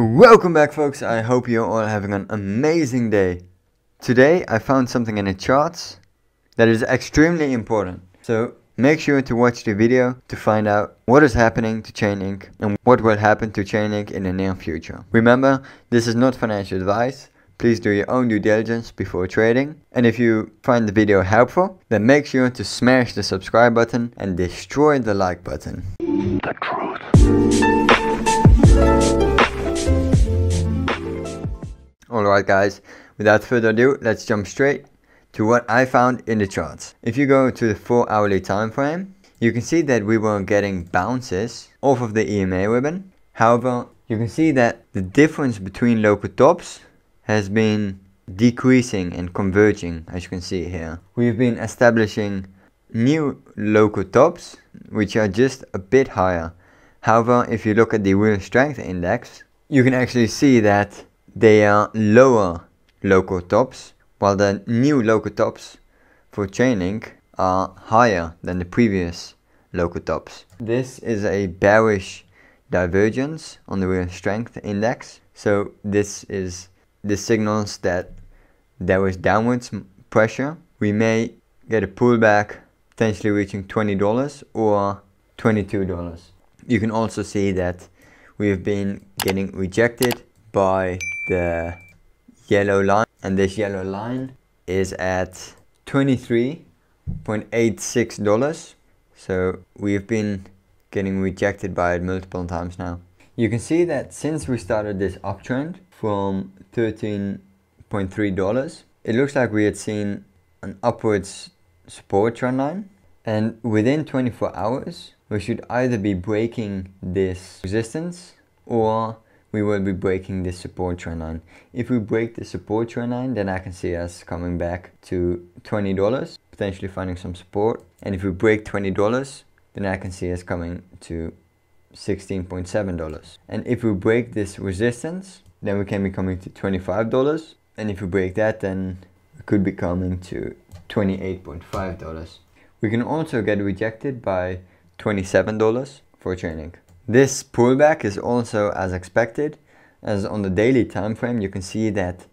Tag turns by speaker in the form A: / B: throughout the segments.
A: Welcome back folks, I hope you're all having an amazing day. Today I found something in the charts that is extremely important. So make sure to watch the video to find out what is happening to Chainlink and what will happen to Chainlink in the near future. Remember, this is not financial advice. Please do your own due diligence before trading. And if you find the video helpful, then make sure to smash the subscribe button and destroy the like button. The truth. Alright guys, without further ado, let's jump straight to what I found in the charts. If you go to the 4 hourly time frame, you can see that we were getting bounces off of the EMA ribbon. However, you can see that the difference between local tops has been decreasing and converging as you can see here. We've been establishing new local tops which are just a bit higher. However, if you look at the real strength index, you can actually see that they are lower local tops, while the new local tops for chaining are higher than the previous local tops. This is a bearish divergence on the real strength index. So this is this signals that there is downwards pressure. We may get a pullback potentially reaching $20 or $22. You can also see that we have been getting rejected by the yellow line and this yellow line is at 23.86 dollars so we've been getting rejected by it multiple times now you can see that since we started this uptrend from 13.3 dollars it looks like we had seen an upwards support trend line and within 24 hours we should either be breaking this resistance or we will be breaking this support trend line. If we break the support trend line, then I can see us coming back to $20, potentially finding some support. And if we break $20, then I can see us coming to $16.7. And if we break this resistance, then we can be coming to $25. And if we break that, then we could be coming to $28.5. We can also get rejected by $27 for training. This pullback is also as expected as on the daily time frame you can see that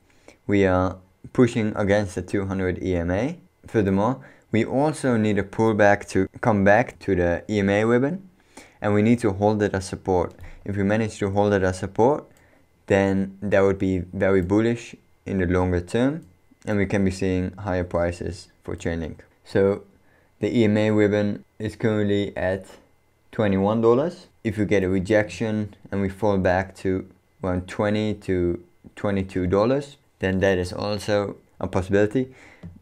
A: we are pushing against the 200 EMA. Furthermore, we also need a pullback to come back to the EMA ribbon and we need to hold it as support. If we manage to hold it as support, then that would be very bullish in the longer term and we can be seeing higher prices for Chainlink. So the EMA ribbon is currently at $21 if we get a rejection and we fall back to around 20 to 22 dollars then that is also a possibility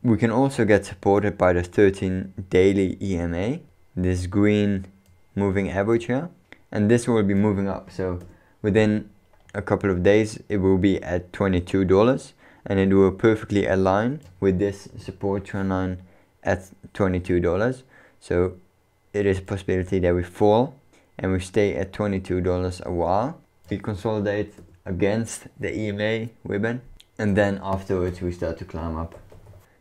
A: we can also get supported by the 13 daily EMA this green moving average here and this will be moving up so within a couple of days it will be at 22 dollars and it will perfectly align with this support trend line at 22 dollars so it is a possibility that we fall and we stay at $22 a while. We consolidate against the EMA ribbon and then afterwards we start to climb up.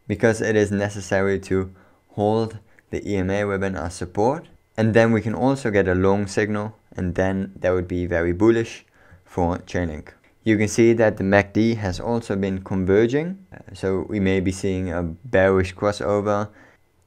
A: Because it is necessary to hold the EMA ribbon as support and then we can also get a long signal and then that would be very bullish for Chainlink. You can see that the MACD has also been converging so we may be seeing a bearish crossover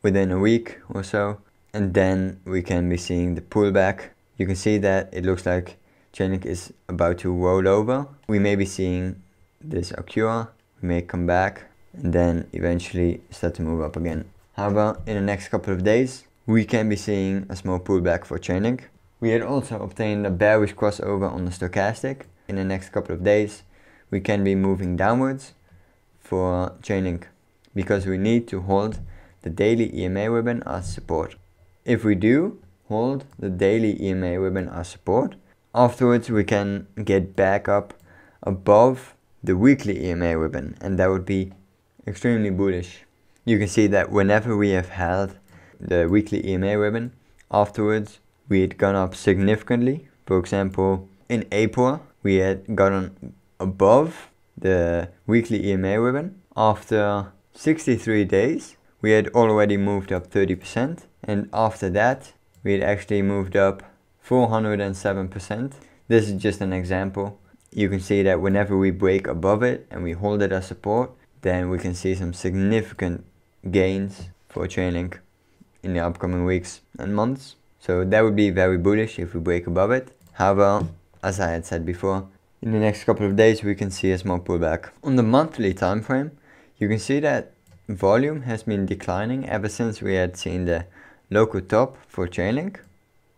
A: within a week or so and then we can be seeing the pullback you can see that it looks like Chainlink is about to roll over. We may be seeing this occur, we may come back and then eventually start to move up again. However, in the next couple of days, we can be seeing a small pullback for Chainlink. We had also obtained a bearish crossover on the stochastic. In the next couple of days, we can be moving downwards for Chainlink because we need to hold the daily EMA ribbon as support. If we do, hold the daily EMA webinar support. Afterwards, we can get back up above the weekly EMA ribbon and that would be extremely bullish. You can see that whenever we have held the weekly EMA ribbon, afterwards we had gone up significantly. For example, in April, we had gotten above the weekly EMA ribbon. After 63 days, we had already moved up 30% and after that, we had actually moved up 407%. This is just an example. You can see that whenever we break above it and we hold it as support, then we can see some significant gains for Chainlink in the upcoming weeks and months. So that would be very bullish if we break above it. However, as I had said before, in the next couple of days we can see a small pullback. On the monthly time frame, you can see that volume has been declining ever since we had seen the Local top for Chainlink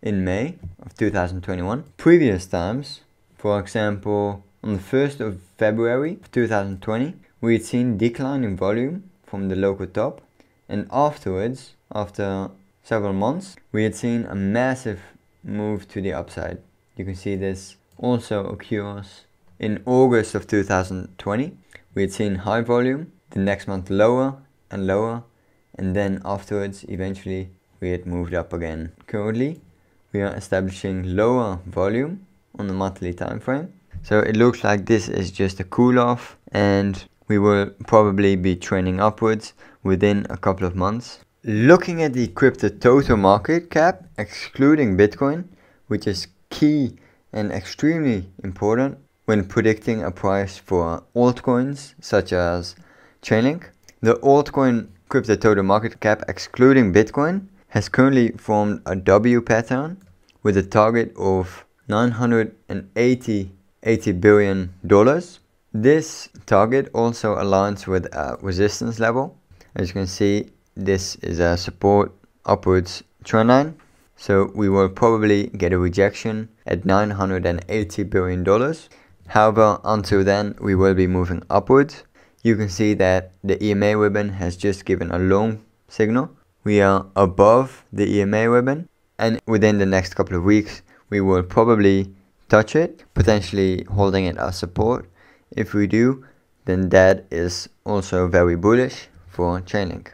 A: in May of 2021. Previous times, for example, on the 1st of February of 2020, we had seen decline in volume from the local top and afterwards, after several months, we had seen a massive move to the upside. You can see this also occurs in August of 2020. We had seen high volume, the next month lower and lower, and then afterwards eventually we had moved up again. Currently, we are establishing lower volume on the monthly time frame. So it looks like this is just a cool off and we will probably be trending upwards within a couple of months. Looking at the crypto total market cap, excluding Bitcoin, which is key and extremely important when predicting a price for altcoins such as Chainlink, the altcoin crypto total market cap excluding Bitcoin has currently formed a W pattern with a target of 980 80 billion dollars. This target also aligns with a uh, resistance level. As you can see, this is a support upwards trend line. So we will probably get a rejection at 980 billion dollars. However, until then, we will be moving upwards. You can see that the EMA ribbon has just given a long signal we are above the EMA ribbon and within the next couple of weeks we will probably touch it, potentially holding it as support. If we do, then that is also very bullish for Chainlink.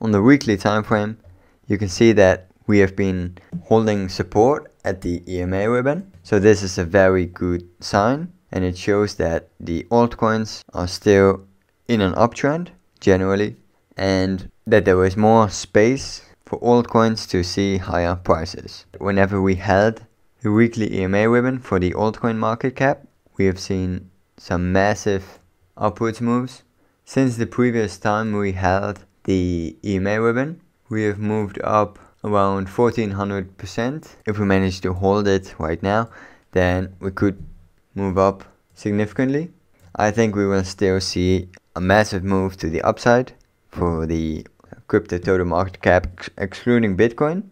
A: On the weekly time frame, you can see that we have been holding support at the EMA ribbon. So this is a very good sign and it shows that the altcoins are still in an uptrend generally and that there was more space for altcoins to see higher prices. Whenever we held the weekly EMA ribbon for the altcoin market cap, we have seen some massive upwards moves. Since the previous time we held the EMA ribbon, we have moved up around 1400%. If we manage to hold it right now, then we could move up significantly. I think we will still see a massive move to the upside for the crypto total market cap ex excluding Bitcoin.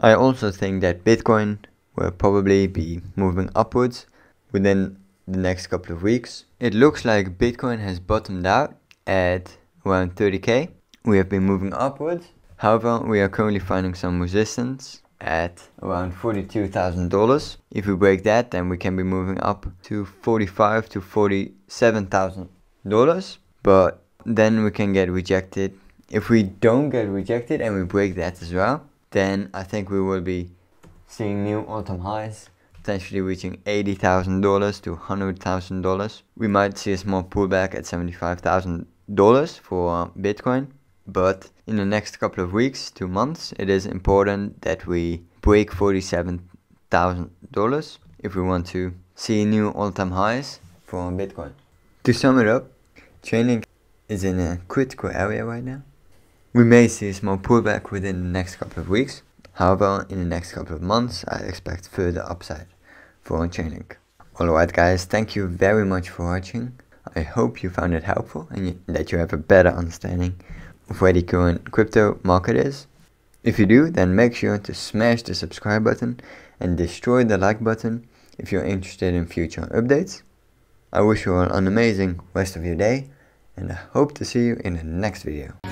A: I also think that Bitcoin will probably be moving upwards within the next couple of weeks. It looks like Bitcoin has bottomed out at around 30k. We have been moving upwards. However, we are currently finding some resistance at around $42,000. If we break that, then we can be moving up to 45 to $47,000. But then we can get rejected. If we don't get rejected and we break that as well, then I think we will be seeing new autumn highs, potentially reaching $80,000 to $100,000. We might see a small pullback at $75,000 for uh, Bitcoin, but in the next couple of weeks, two months, it is important that we break $47,000 if we want to see new all-time highs for Bitcoin. To sum it up, Chainlink is in a critical area right now. We may see a small pullback within the next couple of weeks. However, in the next couple of months, I expect further upside for Chainlink. Alright guys, thank you very much for watching. I hope you found it helpful and that you have a better understanding of where the current crypto market is. If you do, then make sure to smash the subscribe button and destroy the like button if you're interested in future updates. I wish you all an amazing rest of your day and I hope to see you in the next video.